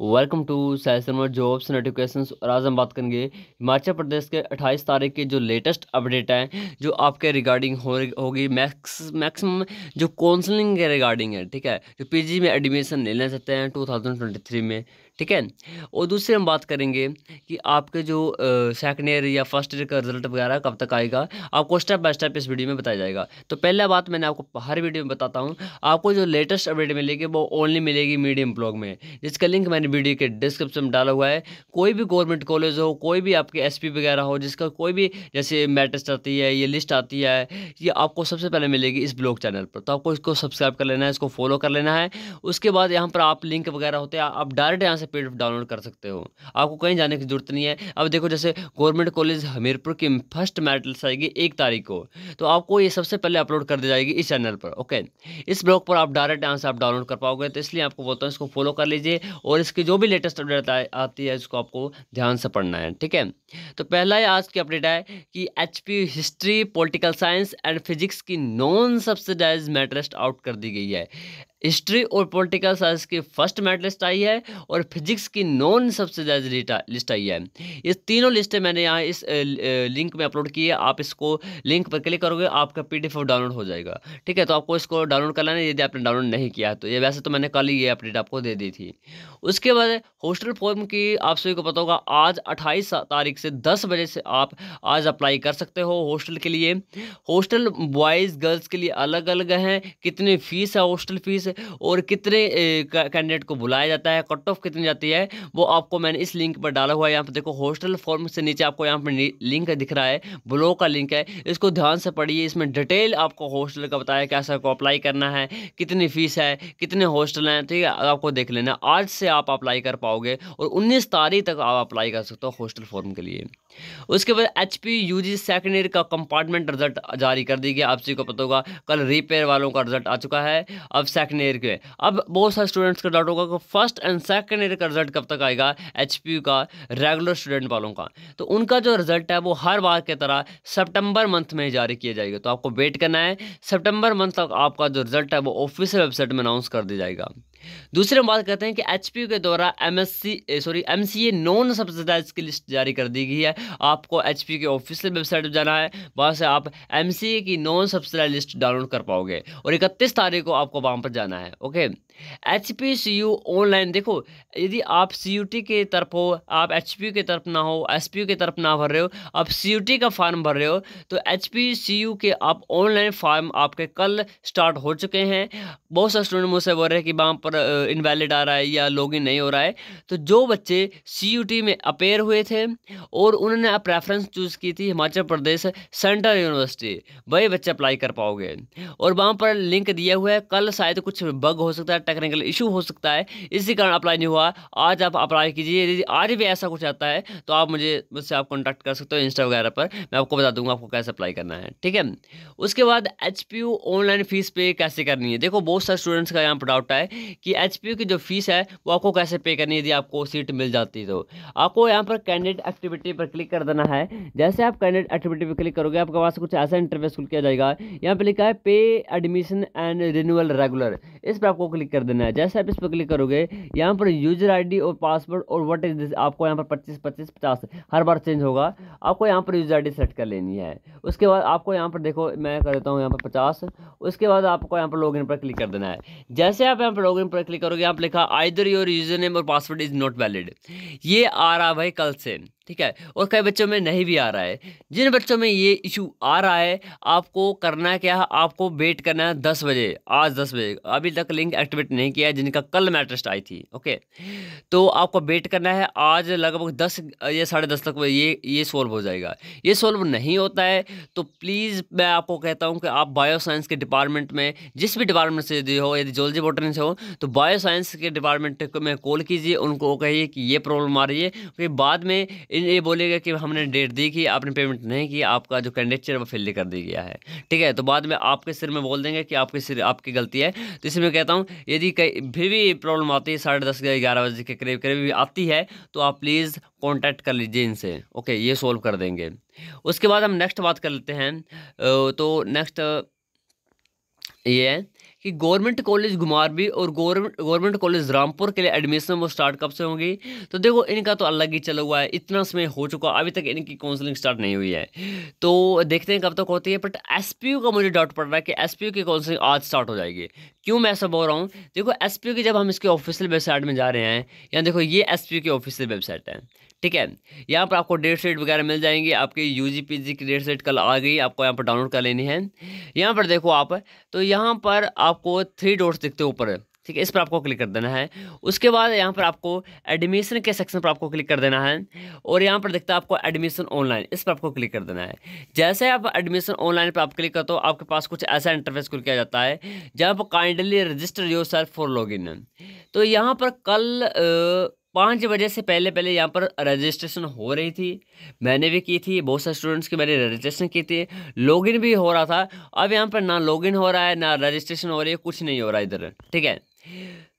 welcome to सैसनवर jobs notification और आज हम बात करेंगे हिमाचल प्रदेश के 28 तारीख के जो लेटेस्ट अपडेट हैं जो आपके रिगार्डिंग हो होगी मैक्स मैक्सिमम जो काउंसलिंग के रिगार्डिंग है ठीक है जो पीजी में एडमिशन लेना चाहते हैं 2023 में ठीक है और दूसरे हम बात करेंगे कि आपके जो सेकेंड ईयर या फर्स्ट ईयर का रिजल्ट वगैरह कब तक आएगा आपको स्टेप बाय स्टेप इस वीडियो में बताया जाएगा तो पहला बात मैंने आपको हर वीडियो में बताता हूँ आपको जो लेटेस्ट अपडेट मिलेगी वो ओनली मिलेगी मीडियम ब्लॉग में जिसका लिंक मैंने वीडियो के डिस्क्रिप्शन में डाला हुआ है कोई भी गवर्नमेंट कॉलेज हो कोई भी आपके एस वगैरह हो जिसका कोई भी जैसे मैट्रिक्स आती है ये लिस्ट आती है ये आपको सबसे पहले मिलेगी इस ब्लॉग चैनल पर तो आपको इसको सब्सक्राइब कर लेना है इसको फॉलो कर लेना है उसके बाद यहाँ पर आप लिंक वगैरह होते हैं आप डायरेक्ट यहाँ से पी डाउनलोड कर सकते हो आपको कहीं जाने की ज़रूरत नहीं है अब देखो जैसे गवर्नमेंट कॉलेज हमीरपुर की फर्स्ट मेरिट लिस्ट आएगी एक तारीख को तो आपको ये सबसे पहले अपलोड कर दी जाएगी इस चैनल पर ओके इस ब्लॉग पर आप डायरेक्ट यहाँ से आप डाउनलोड कर पाओगे तो इसलिए आपको बोलता हूँ इसको फॉलो कर लीजिए और इसकी जो भी लेटेस्ट अपडेट आती है इसको आपको ध्यान से पढ़ना है ठीक है तो पहला आज की अपडेट है कि H history political science and physics की नॉन सब्सिडाइज मेरिट आउट कर दी गई है हिस्ट्री और पॉलिटिकल साइंस की फर्स्ट मेरिट लिस्ट आई है और फिजिक्स की नॉन सबसे ज़्यादा लिस्ट आई है ये तीनों लिस्टें मैंने यहाँ इस लिंक में अपलोड की है आप इसको लिंक पर क्लिक करोगे आपका पी डाउनलोड हो जाएगा ठीक है तो आपको इसको डाउनलोड करना है यदि आपने डाउनलोड नहीं किया तो ये वैसे तो मैंने कल ही ये अपडेट आपको दे दी थी उसके बाद हॉस्टल फॉर्म की आप सभी को पता होगा आज अट्ठाईस तारीख से दस बजे से आप आज अप्लाई कर सकते हो हॉस्टल के लिए हॉस्टल बॉयज़ गर्ल्स के लिए अलग अलग हैं कितनी फीस है हॉस्टल फीस से और कितने कैंडिडेट को बुलाया जाता है कट ऑफ कितनी जाती है वो आपको मैंने इस लिंक पर डाला हुआ है यहाँ पर देखो हॉस्टल फॉर्म से नीचे आपको यहाँ पर लिंक दिख रहा है ब्लॉग का लिंक है इसको ध्यान से पढ़िए इसमें डिटेल आपको हॉस्टल का बताया कैसे आपको अप्लाई करना है कितनी फीस है कितने हॉस्टल हैं ठीक है आपको देख लेना आज से आप अप्लाई कर पाओगे और उन्नीस तारीख तक आप अप्लाई कर सकते हो हॉस्टल फॉर्म के लिए उसके बाद H P U G second year का कंपार्टमेंट रिजल्ट जारी कर दी गया आप सभी को पता होगा कल रिपेयर वालों का रिजल्ट आ चुका है अब सेकेंड सेकेंड ईयर के अब बहुत सारे स्टूडेंट्स का डाउट होगा कि फर्स्ट एंड सेकेंड ईयर का रिजल्ट कब तक आएगा एच का रेगुलर स्टूडेंट वालों का तो उनका जो रिजल्ट है वो हर बार की तरह सेप्टेम्बर मंथ में जारी किया जाएगा तो आपको वेट करना है सेप्टेम्बर मंथ तक आपका जो रिजल्ट है वो ऑफिसियल वेबसाइट में अनाउंस कर दिया जाएगा दूसरे बात करते हैं कि एच के द्वारा M sorry M C A non subsidise की लिस्ट जारी कर दी गई है आपको एच के ऑफिशियल वेबसाइट पर जाना है वहाँ से आप एम की नॉन सब्सिडाइज लिस्ट डाउनलोड कर पाओगे और इकतीस तारीख को आपको वहाँ पर जाना है ओके एच ऑनलाइन देखो यदि आप सी के तरफ हो आप एच के तरफ ना हो एस के तरफ ना भर रहे हो आप सी का फॉर्म भर रहे हो तो एच के आप ऑनलाइन फॉर्म आपके कल स्टार्ट हो चुके हैं बहुत से स्टूडेंट मुझसे बोल रहे हैं कि वहाँ पर इनवैलिड आ रहा है या लॉगिन नहीं हो रहा है तो जो बच्चे सी में अपेयर हुए थे और उन्होंने आप प्रेफरेंस चूज़ की थी हिमाचल प्रदेश सेंट्रल यूनिवर्सिटी वही बच्चे अप्लाई कर पाओगे और वहाँ पर लिंक दिया हुआ है कल शायद कुछ बग हो सकता है टेक्निकल इशू हो सकता है इसी कारण अप्लाई नहीं हुआ आज आप अप्लाई कीजिए यदि आज भी ऐसा कुछ आता है तो आप मुझे मुझसे आप कॉन्टैक्ट कर सकते हो इंस्टा वगैरह पर मैं आपको बता दूंगा आपको कैसे अप्लाई करना है ठीक है उसके बाद एच ऑनलाइन फीस पे कैसे करनी है देखो बहुत सारे स्टूडेंट्स का यहाँ पर डाउट है कि एच की जो फीस है वो आपको कैसे पे करनी यदि आपको सीट मिल जाती तो आपको यहाँ पर कैंडिडेट एक्टिविटी पर क्लिक कर देना है जैसे आप कैंडिडेट एक्टिविटी पर क्लिक करोगे आपके पास कुछ ऐसा इंटरव्यू स्कूल किया जाएगा यहाँ पर लिखा है पे एडमिशन एंड रिन्यूअल रेगुलर इस पर आपको क्लिक कर देना है जैसे आप इस पर क्लिक करोगे यहाँ पर यूजर आई और पासवर्ड और वट इज दिस आपको यहाँ पर पच्चीस पच्चीस पचास हर बार चेंज होगा आपको यहाँ पर यूज़र आई सेट कर लेनी है उसके बाद आपको यहाँ पर देखो मैं कर देता हूँ यहाँ पर पचास उसके बाद आपको यहाँ पर लॉगिन पर क्लिक कर देना है जैसे आप यहाँ पर लॉगिन पर क्लिक करोगे यहाँ पर लिखा आइदर योर यूज़र नेम और पासवर्ड इज़ नॉट वैलिड ये आ रहा भाई कल से ठीक है और कई बच्चों में नहीं भी आ रहा है जिन बच्चों में ये इशू आ रहा है आपको करना क्या है आपको वेट करना है दस बजे आज दस बजे अभी तक लिंक एक्टिवेट नहीं किया है जिनका कल मैटरेस्ट आई थी ओके तो आपको वेट करना है आज लगभग दस या साढ़े दस तक ये ये सॉल्व हो जाएगा ये सॉल्व नहीं होता है तो प्लीज़ मैं आपको कहता हूँ कि आप बायो साइंस के डिपार्टमेंट में जिस भी डिपार्टमेंट से यदि हो यदि जोलजी बोटनी से हो तो बायो साइंस के डिपार्टमेंट में कॉल कीजिए उनको कहिए कि ये प्रॉब्लम आ रही है क्योंकि बाद में ये बोलेगा कि हमने डेट दी कि आपने पेमेंट नहीं की आपका जो कैंडिडेचर है वो फिल कर दिया गया है ठीक है तो बाद में आपके सिर में बोल देंगे कि आपके सिर आपकी गलती है तो इसे मैं कहता हूँ यदि कहीं फिर भी प्रॉब्लम आती है साढ़े दस ग्यारह बजे के करीब करीब भी आती है तो आप प्लीज़ कॉन्टैक्ट कर लीजिए इनसे ओके ये सोल्व कर देंगे उसके बाद हम नेक्स्ट बात कर लेते हैं तो नेक्स्ट ये है कि गवर्नमेंट कॉलेज घुमारवी और गवर्नमेंट गवर्नमेंट कॉलेज रामपुर के लिए एडमिशन वो स्टार्ट कब से होंगी तो देखो इनका तो अलग ही चला हुआ है इतना समय हो चुका अभी तक इनकी काउंसलिंग स्टार्ट नहीं हुई है तो देखते हैं कब तक होती है बट एस का मुझे डाउट पड़ रहा है कि एस की काउंसलिंग आज स्टार्ट हो जाएगी क्यों मैं ऐसा बोल रहा हूँ देखो एस की जब हम इसके ऑफिशियल वेबसाइट में जा रहे हैं या देखो ये एस की ऑफिशियल वेबसाइट है ठीक है यहाँ पर आपको डेट सेट वगैरह मिल जाएंगे आपके यू जी पी जी की डेट सेट कल आ गई आपको यहाँ पर डाउनलोड कर लेनी है यहाँ पर देखो आप तो यहाँ पर आपको थ्री डोट्स दिखते हैं ऊपर ठीक है इस पर आपको क्लिक कर देना है उसके बाद यहाँ पर आपको एडमिशन के सेक्शन पर आपको क्लिक कर देना है और यहाँ पर दिखता है आपको एडमिशन ऑनलाइन इस पर आपको क्लिक कर देना है जैसे आप एडमिशन ऑनलाइन पर आप क्लिक करते हो आपके पास कुछ ऐसा इंटरफेस क्लिक किया जाता है जहाँ पर kindly register yourself for log तो यहाँ पर कल पाँच बजे से पहले पहले यहाँ पर रजिस्ट्रेशन हो रही थी मैंने भी की थी बहुत सारे स्टूडेंट्स की मैंने रजिस्ट्रेशन की थी लॉगिन भी हो रहा था अब यहाँ पर ना लॉगिन हो रहा है ना रजिस्ट्रेशन हो रही है कुछ नहीं हो रहा है इधर ठीक है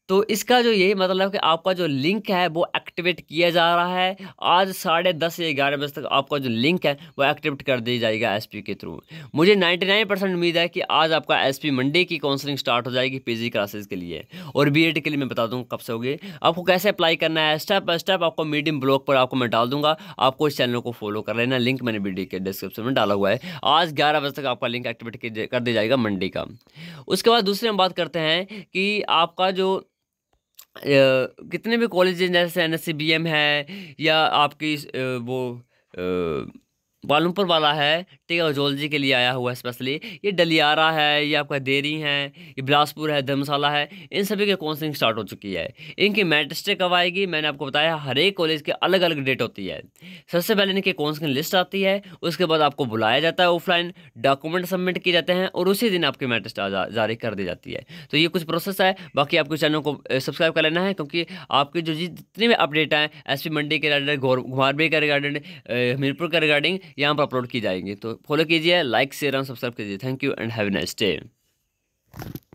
तो इसका जो यही मतलब कि आपका जो लिंक है वो एक्टिवेट किया जा रहा है आज साढ़े दस या ग्यारह बजे तक आपका जो लिंक है वो एक्टिवेट कर दिया जाएगा एस के थ्रू मुझे नाइन्टी नाइन परसेंट उम्मीद है कि आज आपका एस मंडे की काउंसलिंग स्टार्ट हो जाएगी पी क्लासेज के लिए और बी के लिए मैं बता दूँ कब से होगी आपको कैसे अप्लाई करना है स्टेप बाय स्टेप आपको मीडियम ब्लॉग पर आपको मैं डाल दूंगा आपको इस चैनल को फॉलो कर लेना लिंक मैंने वीडियो के डिस्क्रिप्शन में डाला हुआ है आज ग्यारह बजे तक आपका लिंक एक्टिवेट कर दिया जाएगा मंडे का उसके बाद दूसरी हम बात करते हैं कि आपका जो कितने भी कॉलेज जैसे एन है या आपकी वो पालमपुर वाला है टेक्नोलॉजी के लिए आया हुआ है स्पेशली ये डलियारा है ये आपका देरी है ये बिलासपुर है धर्मशाला है इन सभी की काउंसलिंग स्टार्ट हो चुकी है इनकी मेट्रिस्टे कब आएगी मैंने आपको बताया हर एक कॉलेज की अलग अलग डेट होती है सबसे पहले इनकी काउंसलिंग लिस्ट आती है उसके बाद आपको बुलाया जाता है ऑफलाइन डॉक्यूमेंट सबमिट किए जाते हैं और उसी दिन आपकी मेट्रिस्ट जारी कर दी जाती है तो ये कुछ प्रोसेस है बाकी आपके चैनल को सब्सक्राइब कर लेना है क्योंकि आपकी जो जितनी भी अपडेट हैं एस मंडी के रिगार्डेड घुमारबी के रिगार्डिंग हमीरपुर के रिगार्डिंग यहाँ पर अपलोड की जाएंगी तो फॉलो कीजिए लाइक शेयर एंड सब्सक्राइब कीजिए thank you and have next day